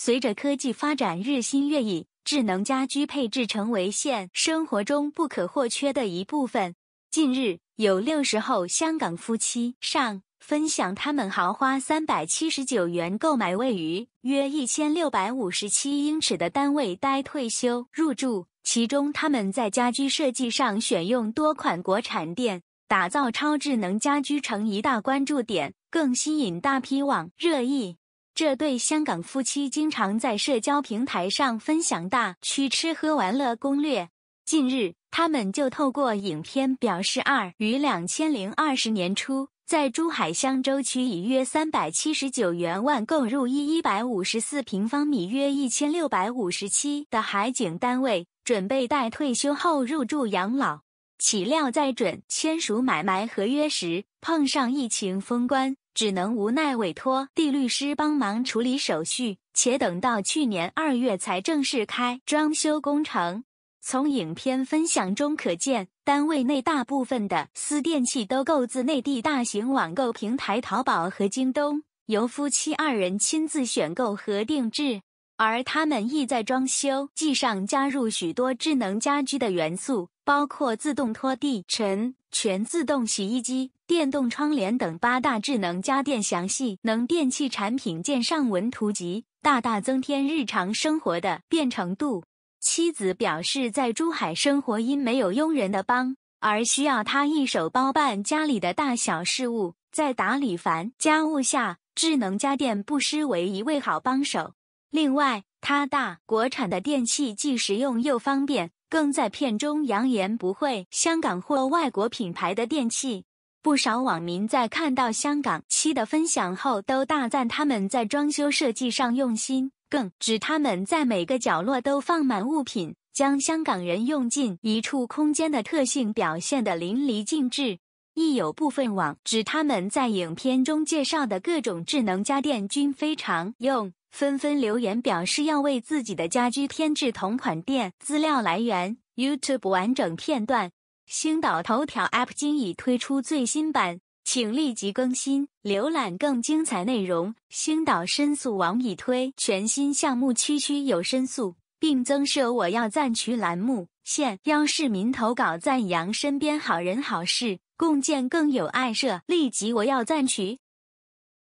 随着科技发展日新月异，智能家居配置成为现生活中不可或缺的一部分。近日，有六十后香港夫妻上分享他们豪花三百七十九元购买位于约一千六百五十七英尺的单位待退休入住，其中他们在家居设计上选用多款国产店，打造超智能家居成一大关注点，更吸引大批网热议。这对香港夫妻经常在社交平台上分享大区吃喝玩乐攻略。近日，他们就透过影片表示，二于两千零二十年初，在珠海香洲区以约三百七十九元万购入一一百五十四平方米约一千六百五十七的海景单位，准备待退休后入住养老。岂料在准签署买卖合约时，碰上疫情封关。只能无奈委托地律师帮忙处理手续，且等到去年二月才正式开装修工程。从影片分享中可见，单位内大部分的私电器都购自内地大型网购平台淘宝和京东，由夫妻二人亲自选购和定制。而他们亦在装修剂上加入许多智能家居的元素。包括自动拖地、尘、全自动洗衣机、电动窗帘等八大智能家电，详细能电器产品见上文图集，大大增添日常生活的便程度。妻子表示，在珠海生活，因没有佣人的帮，而需要他一手包办家里的大小事务，在打理繁家务下，智能家电不失为一位好帮手。另外，他大国产的电器既实用又方便。更在片中扬言不会香港或外国品牌的电器。不少网民在看到香港期的分享后，都大赞他们在装修设计上用心，更指他们在每个角落都放满物品，将香港人用尽一处空间的特性表现得淋漓尽致。亦有部分网指他们在影片中介绍的各种智能家电均非常用。纷纷留言表示要为自己的家居添置同款店。资料来源：YouTube，完整片段。星岛头条 App 今已推出最新版，请立即更新，浏览更精彩内容。星岛申诉网已推全新项目，区区有申诉，并增设“我要赞取栏目，现邀市民投稿赞扬身边好人好事，共建更有爱社。立即我要赞取。